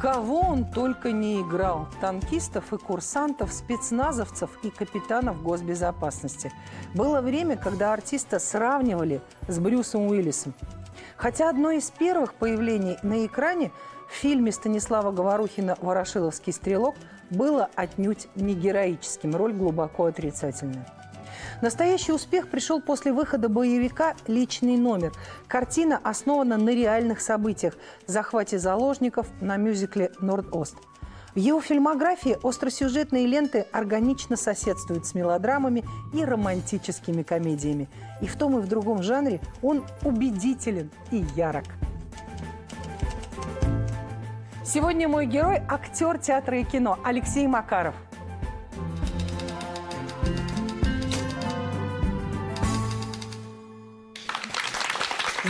Кого он только не играл. Танкистов и курсантов, спецназовцев и капитанов госбезопасности. Было время, когда артиста сравнивали с Брюсом Уиллисом. Хотя одно из первых появлений на экране в фильме Станислава Говорухина «Ворошиловский стрелок» было отнюдь не героическим. Роль глубоко отрицательная. Настоящий успех пришел после выхода боевика «Личный номер». Картина основана на реальных событиях – захвате заложников на мюзикле «Норд-Ост». В его фильмографии остросюжетные ленты органично соседствуют с мелодрамами и романтическими комедиями. И в том и в другом жанре он убедителен и ярок. Сегодня мой герой – актер театра и кино Алексей Макаров –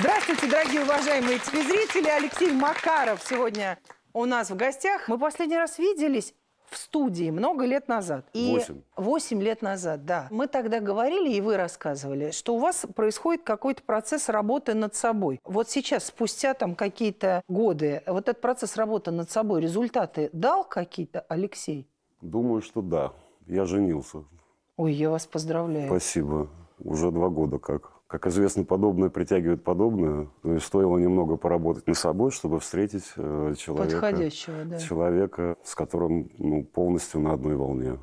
Здравствуйте, дорогие уважаемые телезрители. Алексей Макаров сегодня у нас в гостях. Мы последний раз виделись в студии много лет назад. И Восемь. Восемь лет назад, да. Мы тогда говорили, и вы рассказывали, что у вас происходит какой-то процесс работы над собой. Вот сейчас, спустя там какие-то годы, вот этот процесс работы над собой, результаты дал какие-то, Алексей? Думаю, что да. Я женился. Ой, я вас поздравляю. Спасибо. Уже два года как. Как известно, подобное притягивает подобное. То есть стоило немного поработать над собой, чтобы встретить э, человека, Подходящего, да. человека, с которым ну, полностью на одной волне.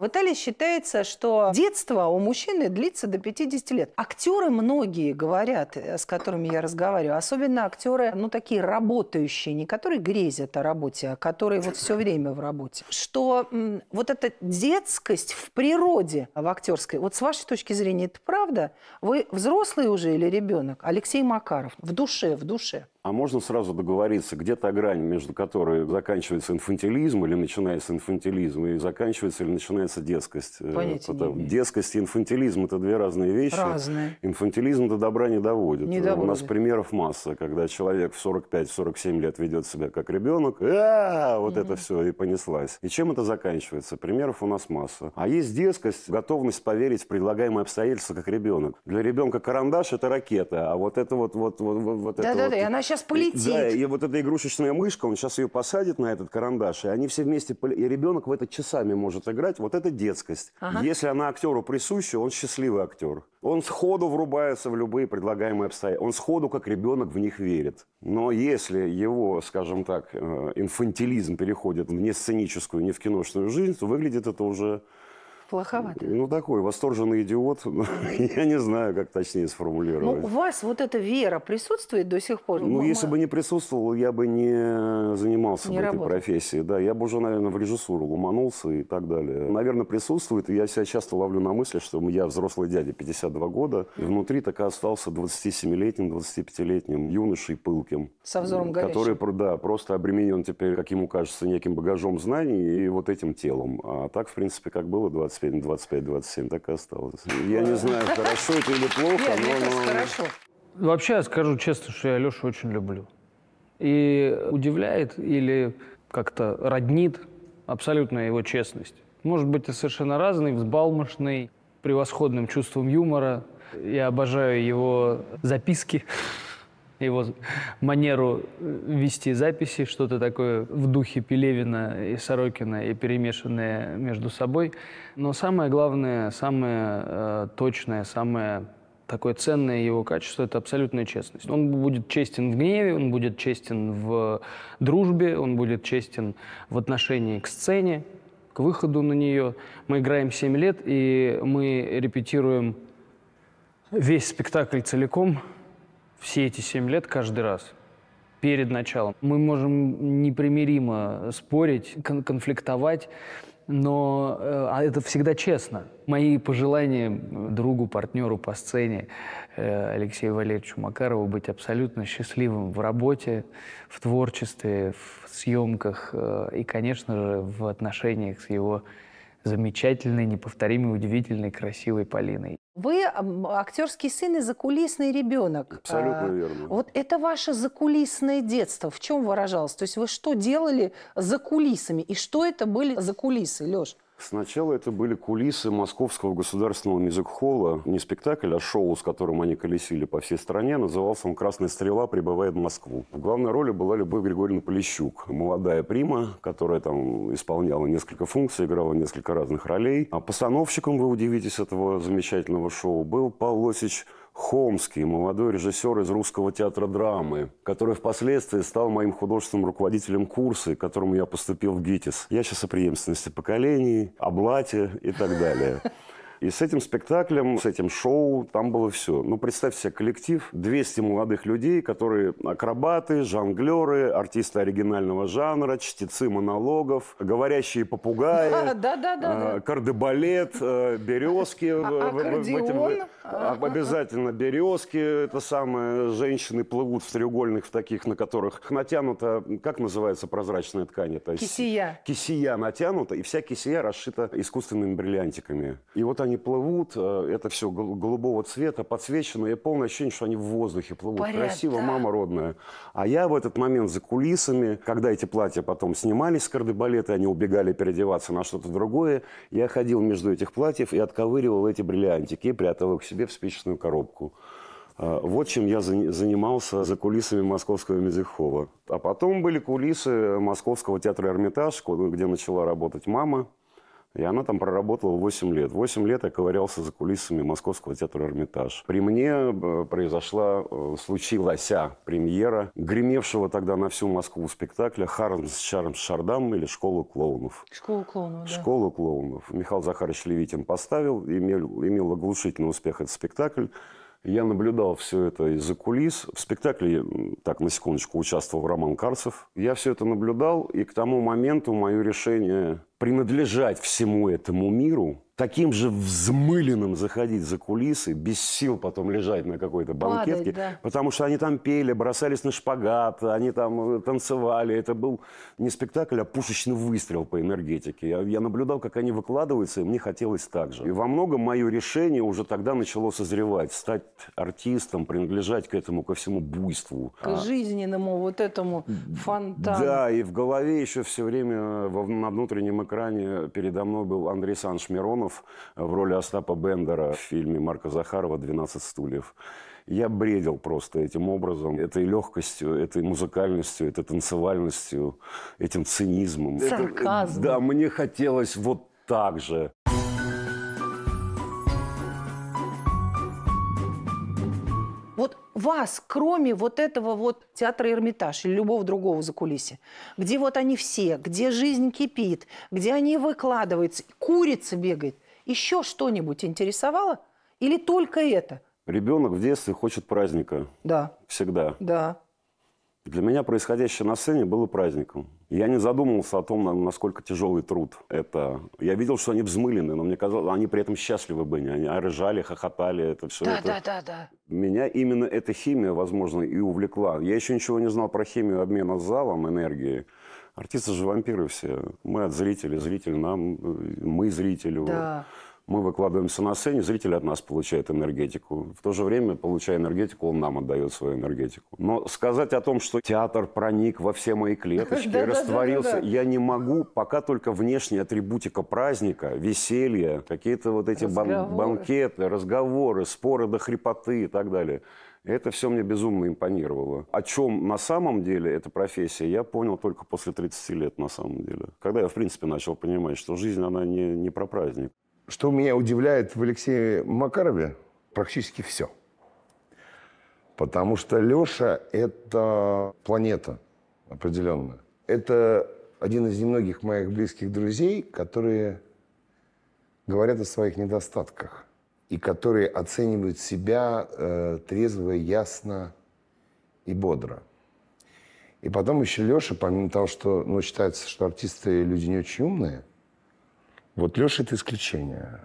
В Италии считается, что детство у мужчины длится до 50 лет. Актеры многие говорят, э, с которыми я разговариваю, особенно актеры, ну, такие работающие, не которые грезят о работе, а которые вот все время в работе, что м, вот эта детскость в природе, в актерской, вот с вашей точки зрения, это правда? Вы взрослый уже или ребенок? Алексей Макаров, в душе, в душе. А можно сразу договориться, где то грань, между которой заканчивается инфантилизм или начинается инфантилизм, и заканчивается или начинается называется детскость. Э, Понятия детскость и инфантилизм – это две разные вещи. Разные. Инфантилизм до добра не доводит. Не доводит. У нас примеров масса, когда человек в 45-47 лет ведет себя как ребенок, вот это все и понеслась. И чем это заканчивается? Примеров у нас масса. А есть детскость, готовность поверить в предлагаемые обстоятельства как ребенок. Для ребенка карандаш – это ракета, а вот это вот… вот, вот, вот да, это да, вот, да, и она сейчас полетит. Да, и вот эта игрушечная мышка, он сейчас ее посадит на этот карандаш, и они все вместе… И ребенок в это часами может играть. Вот это это детскость. Ага. Если она актеру присуща, он счастливый актер. Он сходу врубается в любые предлагаемые обстоятельства. Он сходу, как ребенок, в них верит. Но если его, скажем так, э, инфантилизм переходит в не сценическую, не в киношную жизнь, то выглядит это уже Плоховато. Ну, такой восторженный идиот. Я не знаю, как точнее ну, сформулировать. Ну, у вас вот эта вера присутствует до сих пор? Ну, если бы не присутствовал, я бы не занимался этой профессией. Да, я бы уже, наверное, в режиссуру ломанулся и так далее. Наверное, присутствует. И я себя часто ловлю на мысли, что я взрослый дядя, 52 года. И внутри так и остался 27-летним, 25-летним юношей пылким. Со взором горящим. Который, да, просто обременен теперь, как ему кажется, неким багажом знаний и вот этим телом. А так, в принципе, как было 20. 25, 27 так и осталось. Я не знаю, хорошо это или плохо, но... хорошо. Вообще, я скажу честно, что я Лешу очень люблю. И удивляет или как-то роднит абсолютно его честность. Может быть, совершенно разный, взбалмошный, превосходным чувством юмора. Я обожаю его записки его манеру э, вести записи, что-то такое в духе Пелевина и Сорокина, и перемешанное между собой. Но самое главное, самое э, точное, самое такое ценное его качество – это абсолютная честность. Он будет честен в гневе, он будет честен в дружбе, он будет честен в отношении к сцене, к выходу на нее. Мы играем 7 лет, и мы репетируем весь спектакль целиком – все эти семь лет каждый раз перед началом. Мы можем непримиримо спорить, кон конфликтовать, но э, а это всегда честно. Мои пожелания другу, партнеру по сцене э, Алексею Валерьевичу Макарову быть абсолютно счастливым в работе, в творчестве, в съемках э, и, конечно же, в отношениях с его замечательной, неповторимой, удивительной, красивой Полиной. Вы актерский сын и закулисный ребенок. Абсолютно а, верно. Вот это ваше закулисное детство. В чем выражалось? То есть вы что делали за кулисами? И что это были за кулисы, Леш? Сначала это были кулисы Московского государственного мюзик-холла. Не спектакль, а шоу, с которым они колесили по всей стране. Назывался он «Красная стрела прибывает в Москву». В главной роли была Любовь Григорьевна Полищук. Молодая прима, которая там исполняла несколько функций, играла несколько разных ролей. А постановщиком, вы удивитесь, этого замечательного шоу был Павел Лосич – Хомский, молодой режиссер из Русского театра драмы, который впоследствии стал моим художественным руководителем курса, к которому я поступил в ГИТИС. Я сейчас о преемственности поколений, о блате и так далее. И с этим спектаклем, с этим шоу там было все. Ну, представь себе коллектив, 200 молодых людей, которые акробаты, жонглеры, артисты оригинального жанра, чтецы монологов, говорящие попугаи, э, кардебалет, э, березки. А, а а, обязательно березки, это самое, женщины плывут в треугольных, в таких, на которых натянута, как называется прозрачная ткань? Это кисия. Кисия натянута, и вся кисия расшита искусственными бриллиантиками. И вот они они плывут, э, это все голубого цвета, подсвечено, и полное ощущение, что они в воздухе плывут. Поряд, Красиво, да. мама родная. А я в этот момент за кулисами, когда эти платья потом снимались с кардебалета, они убегали переодеваться на что-то другое, я ходил между этих платьев и отковыривал эти бриллиантики и прятал их себе в спичечную коробку. А, вот чем я занимался за кулисами московского мюзикхола. А потом были кулисы э, Московского театра «Эрмитаж», где начала работать мама. И она там проработала 8 лет. 8 лет я ковырялся за кулисами Московского театра «Эрмитаж». При мне э, произошла, э, случилась премьера гремевшего тогда на всю Москву спектакля «Хармс Чармс Шардам» или «Школа клоунов». «Школа клоунов», да. «Школа клоунов». Михаил Захарович Левитин поставил, имел, имел оглушительный успех этот спектакль. Я наблюдал все это из-за кулис. В спектакле, так, на секундочку, участвовал Роман Карцев. Я все это наблюдал, и к тому моменту мое решение принадлежать всему этому миру, таким же взмыленным заходить за кулисы, без сил потом лежать на какой-то банкетке, Падать, да. потому что они там пели, бросались на шпагат, они там э, танцевали. Это был не спектакль, а пушечный выстрел по энергетике. Я, я наблюдал, как они выкладываются, и мне хотелось так же. И во многом мое решение уже тогда начало созревать, стать артистом, принадлежать к этому, ко всему буйству. К а. жизненному вот этому фонтану. Да, и в голове еще все время э, во, на внутреннем экране передо мной был Андрей Саншмиронов, Ефремов в роли Остапа Бендера в фильме Марка Захарова «12 стульев». Я бредил просто этим образом, этой легкостью, этой музыкальностью, этой танцевальностью, этим цинизмом. Сарказм. да, мне хотелось вот так же. Вот вас, кроме вот этого вот театра «Эрмитаж» или любого другого за закулисья, где вот они все, где жизнь кипит, где они выкладываются, курица бегает, еще что-нибудь интересовало? Или только это? Ребенок в детстве хочет праздника. Да. Всегда. Да. Для меня происходящее на сцене было праздником. Я не задумывался о том, насколько тяжелый труд это. Я видел, что они взмылены, но мне казалось, они при этом счастливы были. Они а, рыжали, хохотали, это все. Да, это... да, да, да. Меня именно эта химия, возможно, и увлекла. Я еще ничего не знал про химию обмена с залом, энергии. Артисты же вампиры все. Мы от зрителей, зритель нам, э, мы зрителю. Да. Вот мы выкладываемся на сцене, зритель от нас получает энергетику. В то же время, получая энергетику, он нам отдает свою энергетику. Но сказать о том, что театр проник во все мои клеточки растворился, я не могу, пока только внешняя атрибутика праздника, веселье, какие-то вот эти банкеты, разговоры, споры до хрипоты и так далее. Это все мне безумно импонировало. О чем на самом деле эта профессия, я понял только после 30 лет на самом деле. Когда я, в принципе, начал понимать, что жизнь, она не, не про праздник. Что меня удивляет в Алексее Макарове, практически все. Потому что Леша – это планета определенная, Это один из немногих моих близких друзей, которые говорят о своих недостатках и которые оценивают себя э, трезво, ясно и бодро. И потом еще Леша, помимо того, что ну, считается, что артисты люди не очень умные – вот Леша – это исключение.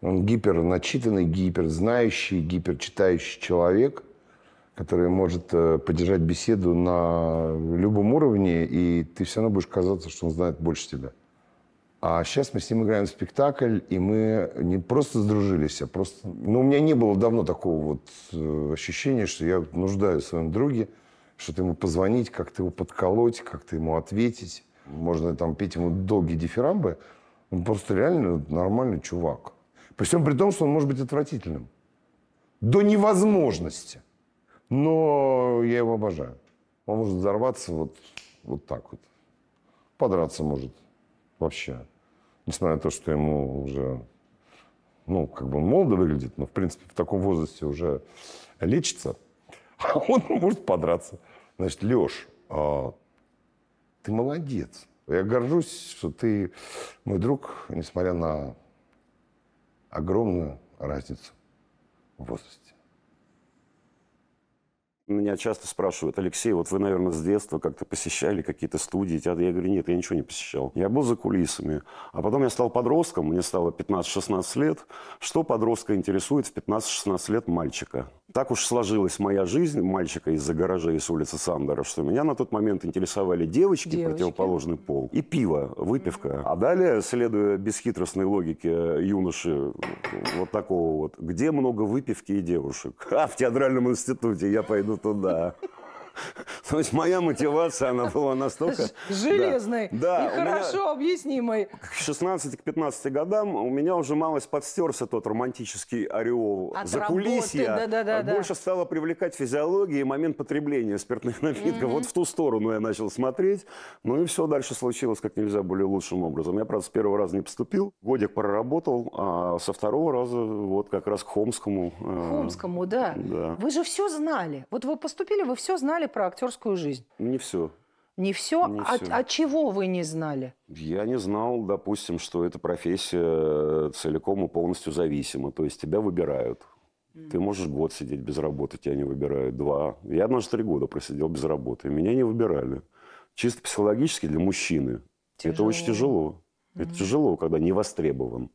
Он гипер, гипер, начитанный знающий гипер, читающий человек, который может э, поддержать беседу на любом уровне, и ты все равно будешь казаться, что он знает больше тебя. А сейчас мы с ним играем в спектакль, и мы не просто сдружились, а просто... Ну, у меня не было давно такого вот э, ощущения, что я нуждаюсь в своем друге, что-то ему позвонить, как-то его подколоть, как-то ему ответить можно там петь ему долгие дифирамбы. Он ну, просто реально нормальный чувак. При всем при том, что он может быть отвратительным. До невозможности. Но я его обожаю. Он может взорваться вот, вот так вот. Подраться может вообще. Несмотря на то, что ему уже, ну, как бы он молодо выглядит, но, в принципе, в таком возрасте уже лечится. А он может подраться. Значит, Леш, а, ты молодец. Я горжусь, что ты мой друг, несмотря на огромную разницу в возрасте. Меня часто спрашивают, Алексей, вот вы, наверное, с детства как-то посещали какие-то студии, театр. Я говорю, нет, я ничего не посещал. Я был за кулисами. А потом я стал подростком, мне стало 15-16 лет. Что подростка интересует в 15-16 лет мальчика? Так уж сложилась моя жизнь мальчика из-за гаражей с улицы Сандера, что меня на тот момент интересовали девочки, девочки, противоположный пол, и пиво, выпивка. А далее, следуя бесхитростной логике юноши вот такого вот, где много выпивки и девушек? А, в театральном институте, я пойду туда. То есть моя мотивация, она была настолько... Железной да, и хорошо меня, объяснимой. К 16-15 годам у меня уже малость подстерся тот романтический ореол. От Закулисья работы, да, да, да, больше да. стала привлекать физиология и момент потребления спиртных напитков. Mm-hmm. Вот в ту сторону я начал смотреть. Ну и все дальше случилось как нельзя более лучшим образом. Я, правда, с первого раза не поступил. Годик проработал, а со второго раза вот как раз к Хомскому. Э, Хомскому, да. да. Вы же все знали. Вот вы поступили, вы все знали, знали про актерскую жизнь? Не все. Не все? Не от, а, все. от а чего вы не знали? Я не знал, допустим, что эта профессия э, целиком и полностью зависима. То есть тебя выбирают. Ты можешь год сидеть без работы, тебя не выбирают. Два. Я однажды три года просидел без работы. Меня не выбирали. Чисто психологически для мужчины. Тяжело. Это очень тяжело. Mm. Это тяжело, когда не востребован.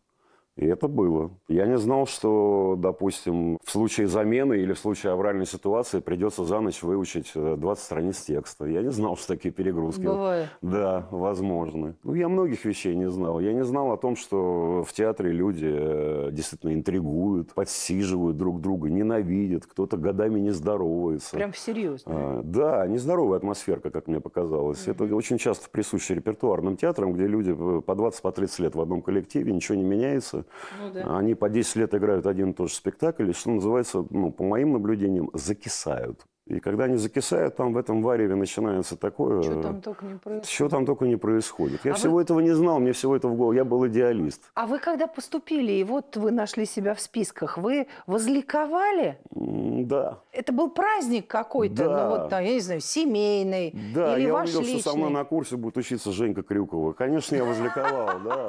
И это было. Я не знал, что, допустим, в случае замены или в случае авральной ситуации придется за ночь выучить 20 э, страниц текста. Я не знал, что такие перегрузки. Бывает. Да, возможно. Ну, я многих вещей не знал. Я не знал о том, что в театре люди э, действительно интригуют, подсиживают друг друга, ненавидят, кто-то годами не здоровается. Прям всерьез. А, да, нездоровая атмосферка, как мне показалось. Угу. Это очень часто присуще репертуарным театрам, где люди э, по 20-30 по лет в одном коллективе, ничего не меняется ну, да. А, они по 10 лет играют один и тот же спектакль, и, что называется, ну, по моим наблюдениям, закисают. И когда они закисают, там в этом вареве начинается такое... Что там только не происходит. Что там только не происходит. Я а всего вы... этого не знал, мне всего этого в голову... Я был идеалист. А вы когда поступили, и вот вы нашли себя в списках, вы возликовали? Да. Это был праздник какой-то, ну, да. ну вот, там, я не знаю, семейный да, или я ваш увидел, личный? что со мной на курсе будет учиться Женька Крюкова. Конечно, я возликовал, да.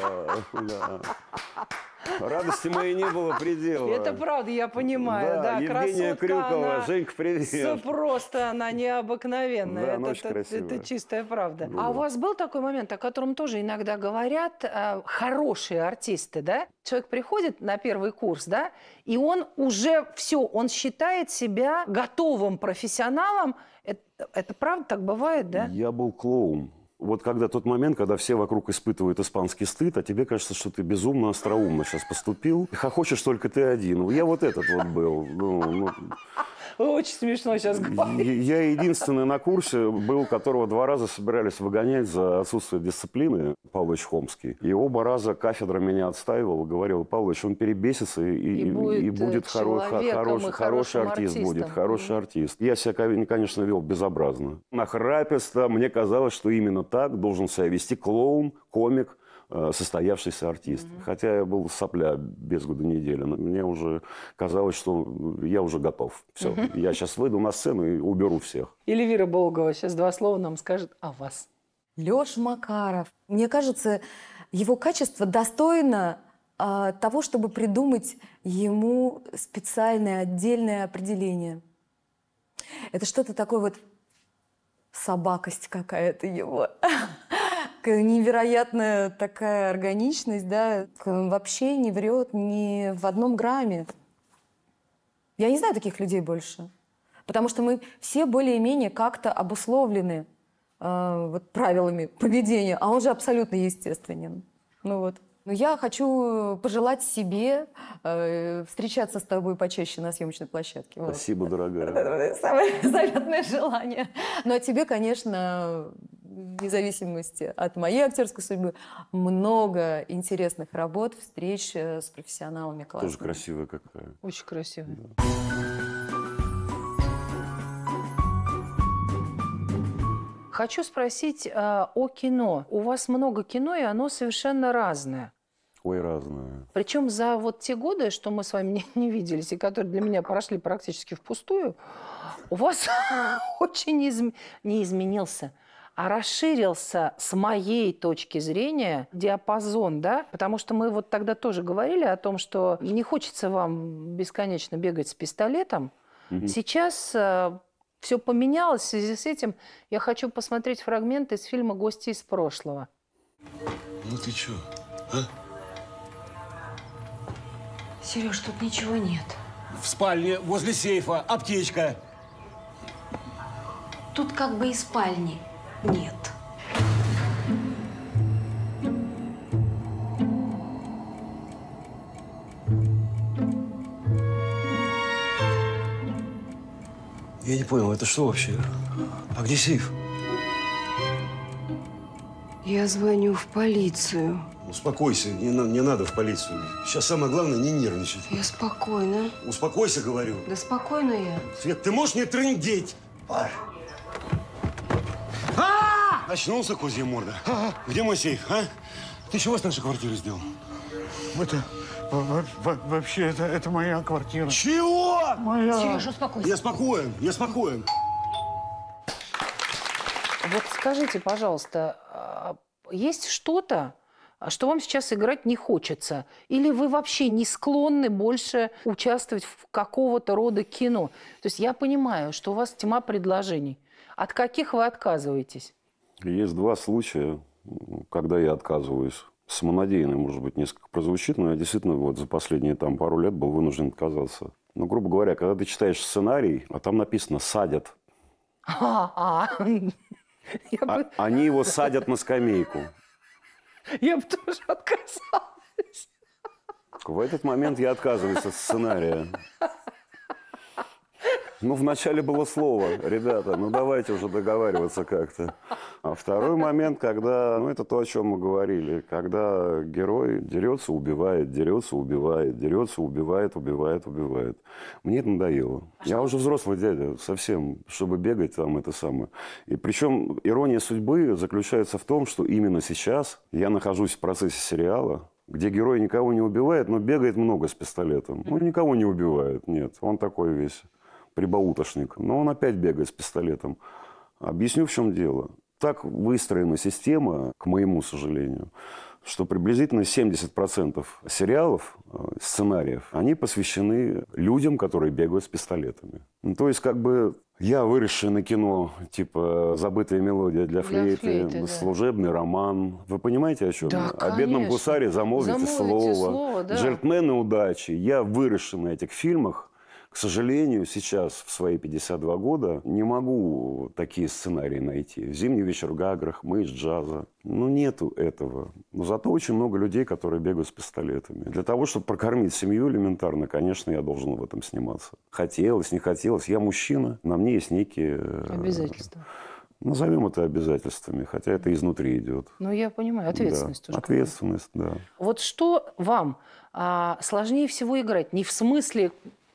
Радости моей не было предела. Это правда, я понимаю. Да, да Евгения красотка, Крюкова, она... Женька, привет. Просто она необыкновенная. Да, это, очень это, это чистая правда. Да. А у вас был такой момент, о котором тоже иногда говорят э, хорошие артисты, да? Человек приходит на первый курс, да, и он уже все, он считает себя готовым профессионалом. Это, это правда так бывает, да? Я был клоун вот когда тот момент, когда все вокруг испытывают испанский стыд, а тебе кажется, что ты безумно остроумно сейчас поступил, и хохочешь только ты один. Я вот этот вот был. Ну, ну, вы очень смешно сейчас говорите. Я единственный на курсе был, которого два раза собирались выгонять за отсутствие дисциплины, Павлович Хомский. И оба раза кафедра меня отстаивала, говорила, Павлович, он перебесится и, и, и будет, и э, будет хоро хорош, и хороший артист. Артистом. Будет хороший артист. Я себя, конечно, вел безобразно. Нахраписто мне казалось, что именно так должен себя вести клоун, комик, Э, состоявшийся артист. Mm-hmm. Хотя я был сопля без года недели. Но мне уже казалось, что я уже готов. Все, mm-hmm. я сейчас выйду на сцену и уберу всех. Или Вера Болгова сейчас два слова нам скажет о вас. Лёш Макаров. Мне кажется, его качество достойно э, того, чтобы придумать ему специальное отдельное определение. Это что-то такое вот собакость какая-то его невероятная такая органичность, да, вообще не врет ни в одном грамме. Я не знаю таких людей больше, потому что мы все более-менее как-то обусловлены э, вот правилами поведения, а он же абсолютно естественен. Ну вот. Ну, я хочу пожелать себе э, встречаться с тобой почаще на съемочной площадке. Спасибо, вот. дорогая. Самое заветное желание. Ну, а тебе, конечно, вне зависимости от моей актерской судьбы, много интересных работ, встреч э, с профессионалами классными. Тоже красивая какая. Очень красивая. Да. Хочу спросить э, о кино. У вас много кино, и оно совершенно разное. Ой, разное. Причем за вот те годы, что мы с вами не, не виделись, и которые для меня прошли практически впустую, у вас очень из... не изменился а расширился с моей точки зрения диапазон, да, потому что мы вот тогда тоже говорили о том, что не хочется вам бесконечно бегать с пистолетом. Угу. Сейчас э, все поменялось. В связи с этим я хочу посмотреть фрагмент из фильма «Гости из прошлого». Ну ты чё, а? Сереж, тут ничего нет. В спальне, возле сейфа, аптечка. Тут как бы и спальни нет. Я не понял, это что вообще? А где сейф? Я звоню в полицию. Успокойся, не, не надо в полицию. Сейчас самое главное не нервничать. Я спокойно. Успокойся, говорю. Да спокойно я. Свет, ты можешь не трындеть? А! А! Очнулся козья морда. А, а! Где мой сейф, а? Ты чего с нашей квартиры сделал? Это вообще это, это моя квартира. Чего? Моя! Моя! Сереж, успокойся. Я спокоен, я спокоен. Вот скажите, пожалуйста, а, есть что-то, что вам сейчас играть не хочется? Или вы вообще не склонны больше участвовать в какого-то рода кино? То есть я понимаю, что у вас тьма предложений. От каких вы отказываетесь? Есть два случая, когда я отказываюсь. Самонадеянный, может быть, несколько прозвучит, но я действительно вот за последние там пару лет был вынужден отказаться ну, грубо говоря, когда ты читаешь сценарий, а там написано «садят». А, а они его садят на скамейку. Я бы тоже отказалась. В этот момент я отказываюсь от сценария. Ну, вначале было слово, ребята, ну давайте уже договариваться как-то. А второй момент, когда, ну это то, о чем мы говорили, когда герой дерется, убивает, дерется, убивает, дерется, убивает, убивает, убивает. Мне это надоело. А я уже взрослый дядя, совсем, чтобы бегать там это самое. И причем ирония судьбы заключается в том, что именно сейчас я нахожусь в процессе сериала, где герой никого не убивает, но бегает много с пистолетом. Ну никого не убивает, нет. Он такой весь прибаутошник, но он опять бегает с пистолетом. Объясню, в чем дело. Так выстроена система, к моему сожалению, что приблизительно 70% сериалов, э, сценариев, они посвящены людям, которые бегают с пистолетами. Ну, то есть, как бы я выросший на кино, типа «Забытая мелодия для флейты», для флейты «Служебный да. роман». Вы понимаете, о чем да, я? Конечно. О бедном гусаре замолвите, замолвите слово. слово да. «Джентльмены удачи». Я выросший на этих фильмах, к сожалению, сейчас в свои 52 года не могу такие сценарии найти. В «Зимний вечер» в Гаграх, мы из джаза. Ну, нету этого. Но зато очень много людей, которые бегают с пистолетами. Для того, чтобы прокормить семью элементарно, конечно, я должен в этом сниматься. Хотелось, не хотелось. Я мужчина, на мне есть некие... Э, Обязательства. Назовем это обязательствами, хотя это изнутри идет. Ну, я понимаю, ответственность да. тоже. Ответственность, да. Вот что вам а, сложнее всего играть? Не в смысле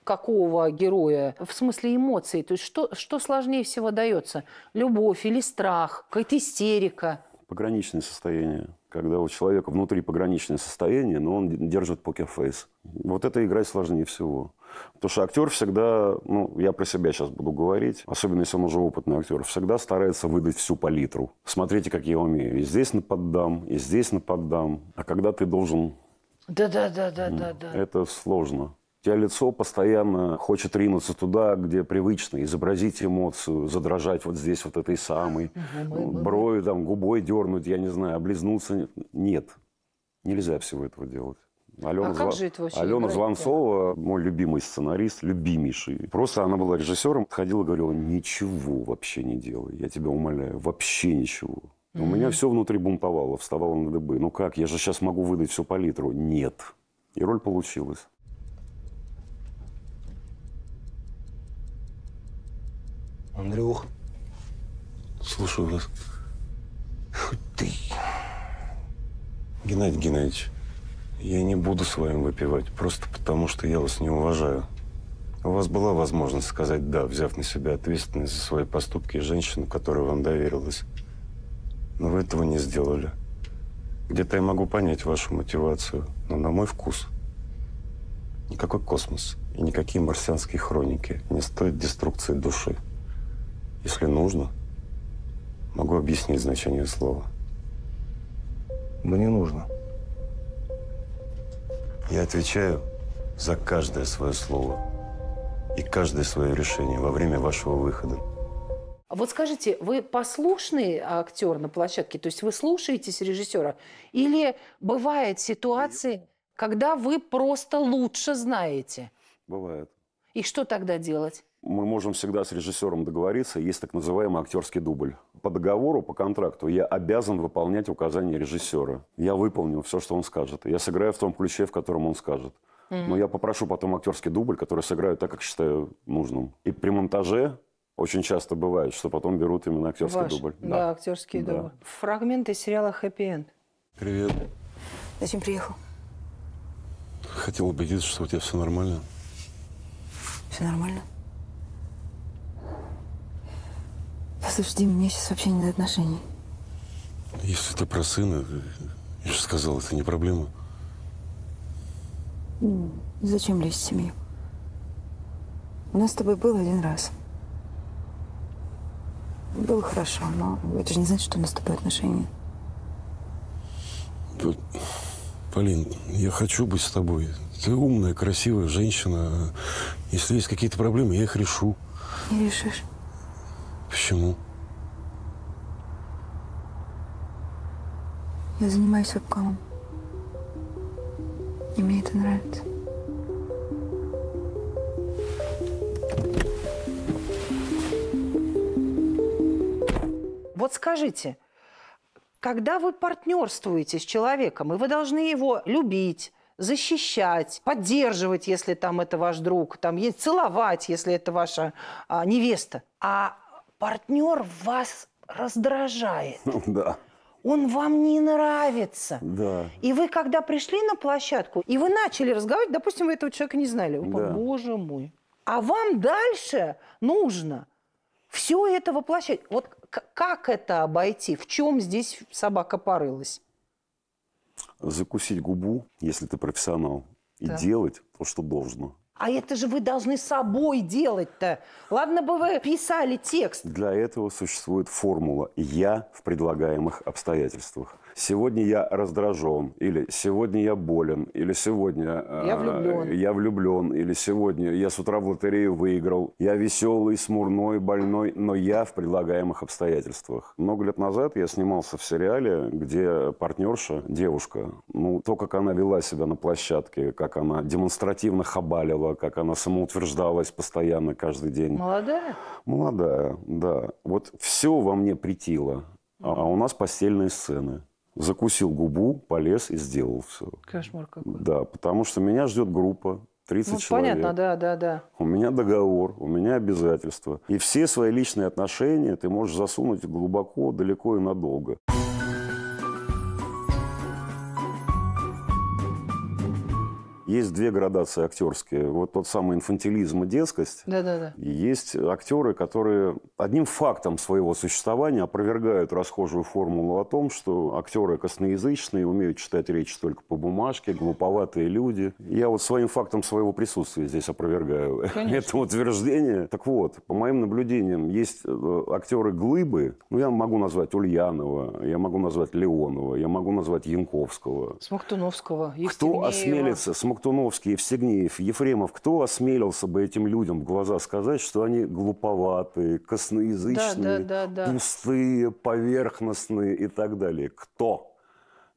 какого героя, в смысле эмоций. То есть что, что сложнее всего дается? Любовь или страх, какая-то истерика? Пограничное состояние. Когда у человека внутри пограничное состояние, но он держит покерфейс. Вот эта игра сложнее всего. Потому что актер всегда, ну, я про себя сейчас буду говорить, особенно если он уже опытный актер, всегда старается выдать всю палитру. Смотрите, как я умею. И здесь наподдам, и здесь наподдам. А когда ты должен... Да-да-да-да-да. да. Это сложно тебя лицо постоянно хочет ринуться туда, где привычно, изобразить эмоцию, задрожать вот здесь вот этой самой, угу, брови там, губой дернуть, я не знаю, облизнуться. Нет, нельзя всего этого делать. Алена, а Зва... Алена Звонцова, мой любимый сценарист, любимейший. Просто она была режиссером, ходила говорила, ничего вообще не делай, я тебя умоляю, вообще ничего. Mm-hmm. У меня все внутри бунтовало, вставало на дыбы. Ну как, я же сейчас могу выдать всю палитру. Нет. И роль получилась. Андрюх. Слушаю вас. Ты. Геннадий Геннадьевич, я не буду с вами выпивать, просто потому что я вас не уважаю. У вас была возможность сказать «да», взяв на себя ответственность за свои поступки и женщину, которая вам доверилась. Но вы этого не сделали. Где-то я могу понять вашу мотивацию, но на мой вкус никакой космос и никакие марсианские хроники не стоят деструкции души. Если нужно, могу объяснить значение слова. Да не нужно. Я отвечаю за каждое свое слово и каждое свое решение во время вашего выхода. Вот скажите, вы послушный актер на площадке, то есть вы слушаетесь режиссера, или бывают ситуации, когда вы просто лучше знаете? Бывает. И что тогда делать? мы можем всегда с режиссером договориться, есть так называемый актерский дубль. По договору, по контракту я обязан выполнять указания режиссера. Я выполню все, что он скажет. Я сыграю в том ключе, в котором он скажет. Mm-hmm. Но я попрошу потом актерский дубль, который сыграю так, как считаю нужным. И при монтаже очень часто бывает, что потом берут именно актерский Ваш, дубль. Да, да актерский да. дубль. Фрагменты сериала «Хэппи Энд». Привет. Зачем приехал? Хотел убедиться, что у тебя все нормально. Все нормально? Послушай, Дима, у сейчас вообще не до отношений. Если ты про сына, я же сказал, это не проблема. Ну, зачем лезть в семью? У нас с тобой был один раз. Было хорошо, но это же не значит, что у нас с тобой отношения. Тут, Полин, я хочу быть с тобой. Ты умная, красивая женщина. Если есть какие-то проблемы, я их решу. Не решишь. Почему? Я занимаюсь вебкамом. И мне это нравится. Вот скажите, когда вы партнерствуете с человеком, и вы должны его любить, защищать, поддерживать, если там это ваш друг, там, целовать, если это ваша а, невеста, а партнер вас раздражает. Да. Он вам не нравится. Да. И вы, когда пришли на площадку, и вы начали разговаривать, допустим, вы этого человека не знали. да. Боже мой. А вам дальше нужно все это воплощать. Вот как это обойти? В чем здесь собака порылась? Закусить губу, если ты профессионал, и делать то, что должно. А это же вы должны собой делать-то. Ладно бы вы писали текст. Для этого существует формула «я в предлагаемых обстоятельствах» сегодня я раздражен, или сегодня я болен, или сегодня э, я влюблен, я влюблен или сегодня я с утра в лотерею выиграл, я веселый, смурной, больной, но я в предлагаемых обстоятельствах. Много лет назад я снимался в сериале, где партнерша, девушка, ну, то, как она вела себя на площадке, как она демонстративно хабалила, как она самоутверждалась постоянно каждый день. Молодая? Молодая, да. Вот все во мне притило. А у нас постельные сцены закусил губу, полез и сделал все. Кошмар какой. Да, потому что меня ждет группа, 30 ну, человек. Понятно, да, да, да. У меня договор, у меня обязательства. И все свои личные отношения ты можешь засунуть глубоко, далеко и надолго. Есть две градации актерские. Вот тот самый инфантилизм и детскость. Да, да, да. Есть актеры, которые одним фактом своего существования опровергают расхожую формулу о том, что актеры косноязычные, умеют читать речь только по бумажке, глуповатые люди. Я вот своим фактом своего присутствия здесь опровергаю Конечно. это утверждение. Так вот, по моим наблюдениям, есть э, актеры глыбы. Ну, я могу назвать Ульянова, я могу назвать Леонова, я могу назвать Янковского. Смоктуновского, Кто осмелится, Смоктуновского Туновский, Евсигнеев, Ефремов, кто осмелился бы этим людям в глаза сказать, что они глуповатые, косноязычные, да, да, да, да. пустые, поверхностные и так далее? Кто?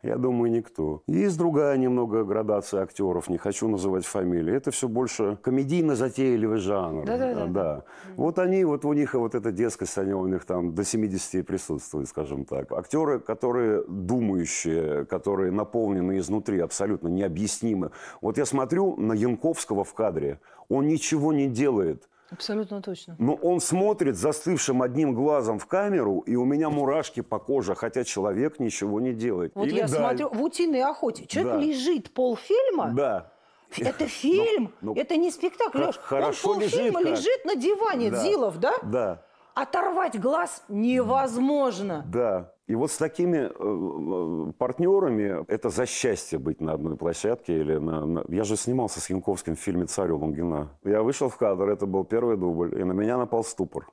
Я думаю, никто. Есть другая немного градация актеров, не хочу называть фамилии. Это все больше комедийно-затейливый жанр. Э, да, да, да. да. Вот они, вот у них вот эта детскость, они у них там до 70 присутствует, скажем так. Актеры, которые думающие, которые наполнены изнутри, абсолютно необъяснимы. Вот я смотрю на Янковского в кадре, он ничего не делает. Абсолютно точно. Но ну, он смотрит застывшим одним глазом в камеру, и у меня мурашки по коже, хотя человек ничего не делает. Вот Или я даль. смотрю в «Утиной охоте». Человек да. лежит полфильма. Да. Это фильм, но, но ну, ну, это не спектакль. Леш, хорошо он полфильма лежит, лежит на диване, да. Дзилов, да? Да. Оторвать глаз невозможно. Да. И вот с такими э, партнерами это за счастье быть на одной площадке. Или на, на... Я же снимался с Янковским в фильме «Царь у Лунгина». Я вышел в кадр, это был первый дубль, и на меня напал ступор.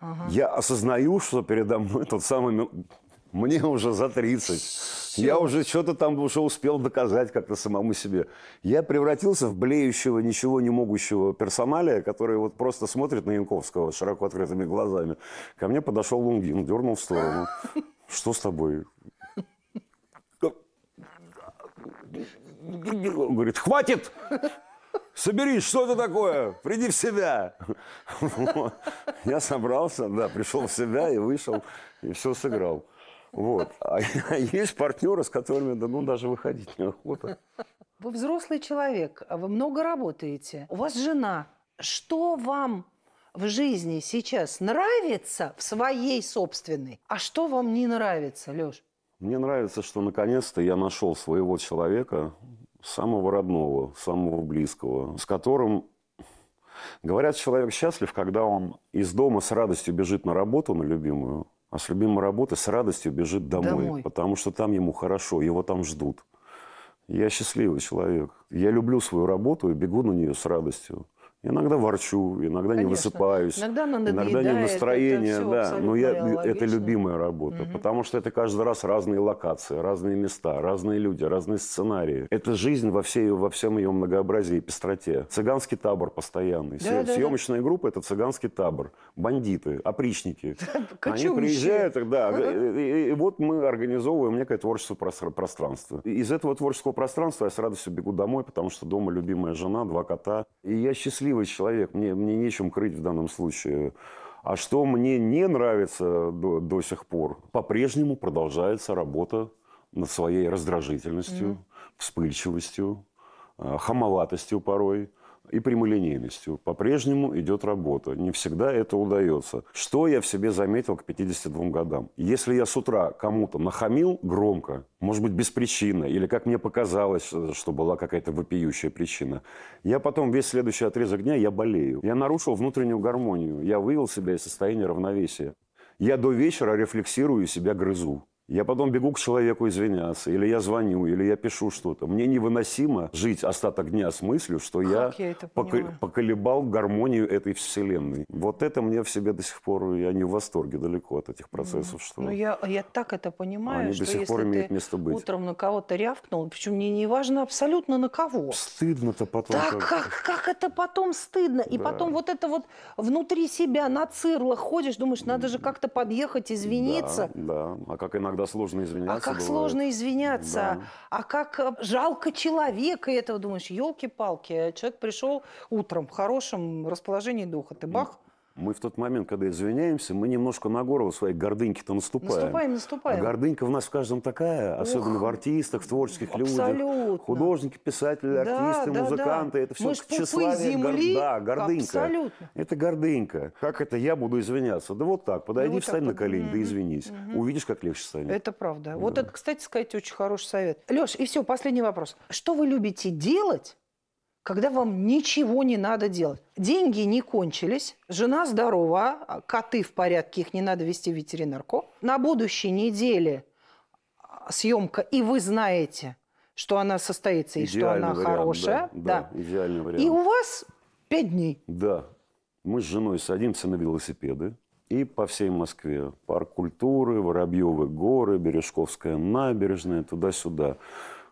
Ага. Я осознаю, что передо мной тот самый... Мне уже за 30. Все. Я уже что-то там уже успел доказать как-то самому себе. Я превратился в блеющего, ничего не могущего персоналия, который вот просто смотрит на Янковского широко открытыми глазами. Ко мне подошел Лунгин, дернул в сторону. Что с тобой? Говорит, хватит! Соберись, что это такое? Приди в себя. Я собрался, да, пришел в себя и вышел, и все сыграл. Вот. А есть партнеры, с которыми да, ну, даже выходить неохота. Вы взрослый человек, а вы много работаете, у вас жена. Что вам в жизни сейчас нравится в своей собственной, а что вам не нравится, Лёш? Мне нравится, что наконец-то я нашел своего человека, самого родного, самого близкого, с которым Говорят, человек счастлив, когда он из дома с радостью бежит на работу, на любимую, а с любимой работы с радостью бежит домой, домой. потому что там ему хорошо, его там ждут. Я счастливый человек. Я люблю свою работу и бегу на нее с радостью. Иногда ворчу, иногда Конечно. не высыпаюсь, иногда, надоедает, иногда не настроение, да. Но я это любимая работа, угу. потому что это каждый раз разные локации, разные места, разные люди, разные сценарии. Это жизнь во всей во всем ее многообразии и пестроте. Цыганский табор постоянный. Да, Съемочная да. группа это цыганский табор, бандиты, опричники. Они приезжают, да. И вот мы организовываем некое творческое пространство. Из этого творческого пространства я с радостью бегу домой, потому что дома любимая жена, два кота, и я счастлив счастливый человек, мне, мне нечем крыть в данном случае. А что мне не нравится до, до сих пор, по-прежнему продолжается работа над своей раздражительностью, mm-hmm. вспыльчивостью, э, хамоватостью порой и прямолинейностью. По-прежнему идет работа. Не всегда это удается. Что я в себе заметил к 52 годам? Если я с утра кому-то нахамил громко, может быть, без причины, или как мне показалось, э, что была какая-то вопиющая причина, я потом весь следующий отрезок дня я болею. Я нарушил внутреннюю гармонию. Я вывел себя из состояния равновесия. Я до вечера рефлексирую себя грызу. Я потом бегу к человеку извиняться, или я звоню, или я пишу что-то. Мне невыносимо жить остаток дня с мыслью, что как я, я поко- поколебал гармонию этой вселенной. Вот это мне в себе до сих пор, я не в восторге далеко от этих процессов. Mm. Что... Ну, я, я так это понимаю, Они что до сих если пор имеют ты место быть. утром на кого-то рявкнул, причем мне не важно абсолютно на кого. Стыдно-то потом. Да, как, как, это потом стыдно? И да. потом вот это вот внутри себя на цирлах ходишь, думаешь, надо же как-то подъехать, извиниться. Да, да. а как иногда когда сложно извиняться. А как бывает. сложно извиняться? Да. А как э, жалко человека и этого думаешь? Елки-палки, человек пришел утром в хорошем расположении духа, ты бах, мы в тот момент, когда извиняемся, мы немножко на горло своей гордыньки-то наступаем. Наступаем, наступаем. А гордынька в нас в каждом такая, особенно в артистах, в творческих абсолютно. людях. Художники, писатели, да, артисты, да, музыканты. Да. Это все мы тщеславие, земли. Гор... Да, гордынька. Абсолютно. Это гордынька. Как это я буду извиняться? Да вот так, подойди, да вот встань так, на колени, угу. да извинись. Угу. Увидишь, как легче станет. Это правда. Да. Вот это, кстати сказать, очень хороший совет. Леш, и все, последний вопрос. Что вы любите делать, когда вам ничего не надо делать. Деньги не кончились, жена здорова, а коты в порядке, их не надо вести в ветеринарку. На будущей неделе а, съемка, и вы знаете, что она состоится и идеальный что она вариант, хорошая. Да, да, да. идеальный вариант. И у вас пять дней. Да. Мы с женой садимся на велосипеды и по всей Москве. Парк культуры, Воробьевы горы, Бережковская набережная, туда-сюда.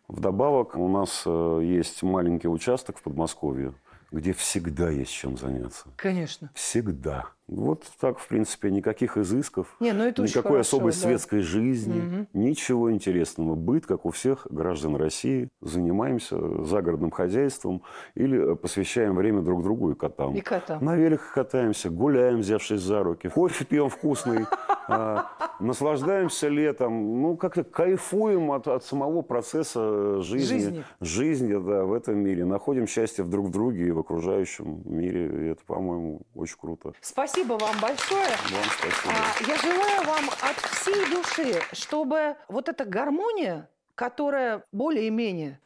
Вдобавок у нас э, есть маленький участок в Подмосковье, где всегда есть чем заняться. Конечно. Всегда. Вот так, в принципе, никаких изысков, Не, ну это никакой хорошо, особой да. светской жизни, угу. ничего интересного. Быт, как у всех граждан России, занимаемся загородным хозяйством или посвящаем время друг другу и котам. И котам. На великах катаемся, гуляем, взявшись за руки, кофе пьем вкусный, а, наслаждаемся летом, ну как-то кайфуем от, самого процесса жизни, жизни. да, в этом мире. Находим счастье в друг друге и в окружающем мире. И это, по-моему, очень круто. Спасибо спасибо вам большое. Вам спасибо. А, я желаю вам от всей души, чтобы вот эта гармония, которая более-менее,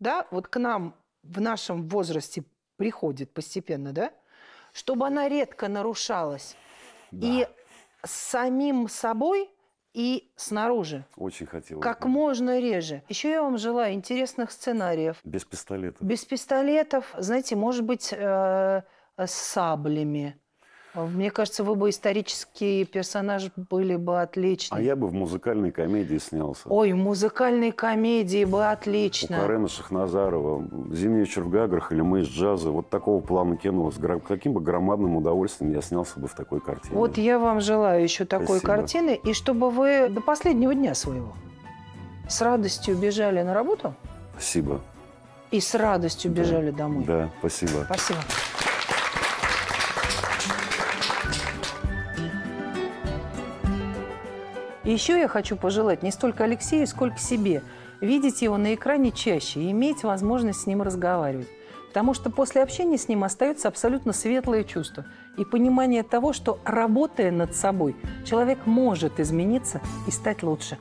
да, вот к нам в нашем возрасте приходит постепенно, да, чтобы она редко нарушалась. Да. И с самим собой и снаружи. Очень хотелось. Как бы. можно реже. Еще я вам желаю интересных сценариев. Без пистолетов. Без пистолетов. Знаете, может быть, э, э с саблями. А, мне кажется, вы бы исторический персонаж были бы отличный. А я бы в музыкальной комедии снялся. Ой, в музыкальной комедии бы отлично. У Карена Шахназарова, «Зимний вечер в Гаграх» или «Мы из джаза». Вот такого плана кино. С каким бы громадным удовольствием я снялся бы в такой картине. Вот я вам желаю еще такой Спасибо. картины. И чтобы вы до последнего дня своего с радостью бежали на работу. Спасибо. И с радостью бежали домой. Да, спасибо. Спасибо. И еще я хочу пожелать не столько Алексею, сколько себе. Видеть его на экране чаще и иметь возможность с ним разговаривать. Потому что после общения с ним остается абсолютно светлое чувство и понимание того, что работая над собой, человек может измениться и стать лучше.